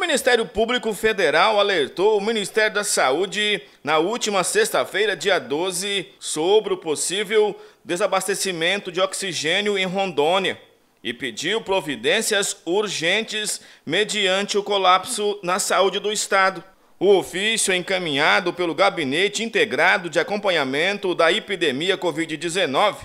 Ministério Público Federal alertou o Ministério da Saúde na última sexta-feira, dia 12, sobre o possível desabastecimento de oxigênio em Rondônia e pediu providências urgentes mediante o colapso na saúde do Estado. O ofício é encaminhado pelo Gabinete Integrado de Acompanhamento da Epidemia Covid-19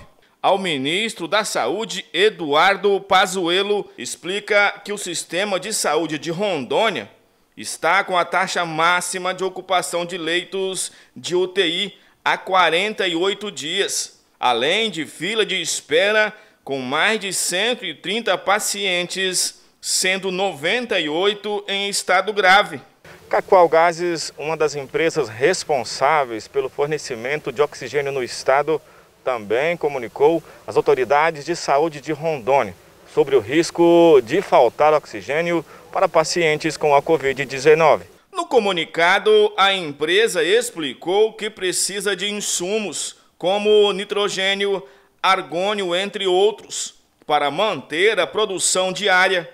ao ministro da Saúde, Eduardo Pazuello, explica que o sistema de saúde de Rondônia está com a taxa máxima de ocupação de leitos de UTI há 48 dias, além de fila de espera com mais de 130 pacientes, sendo 98 em estado grave. Cacoal Gases, uma das empresas responsáveis pelo fornecimento de oxigênio no estado, também comunicou às autoridades de saúde de Rondônia sobre o risco de faltar oxigênio para pacientes com a Covid-19. No comunicado, a empresa explicou que precisa de insumos como nitrogênio, argônio, entre outros, para manter a produção diária.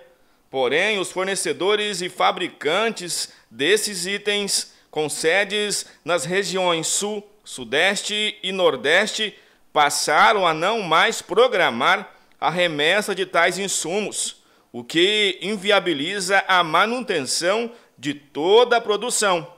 Porém, os fornecedores e fabricantes desses itens, com sedes nas regiões Sul, Sudeste e Nordeste, passaram a não mais programar a remessa de tais insumos, o que inviabiliza a manutenção de toda a produção.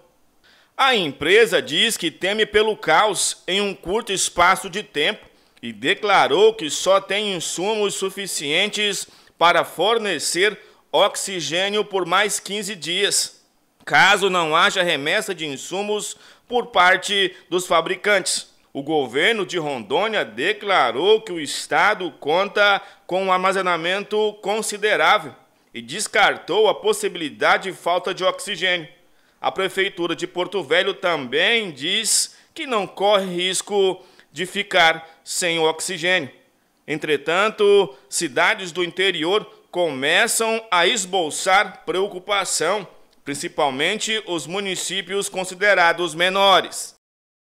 A empresa diz que teme pelo caos em um curto espaço de tempo e declarou que só tem insumos suficientes para fornecer oxigênio por mais 15 dias, caso não haja remessa de insumos por parte dos fabricantes o governo de Rondônia declarou que o estado conta com um armazenamento considerável e descartou a possibilidade de falta de oxigênio. A prefeitura de Porto Velho também diz que não corre risco de ficar sem oxigênio. Entretanto, cidades do interior começam a esboçar preocupação, principalmente os municípios considerados menores.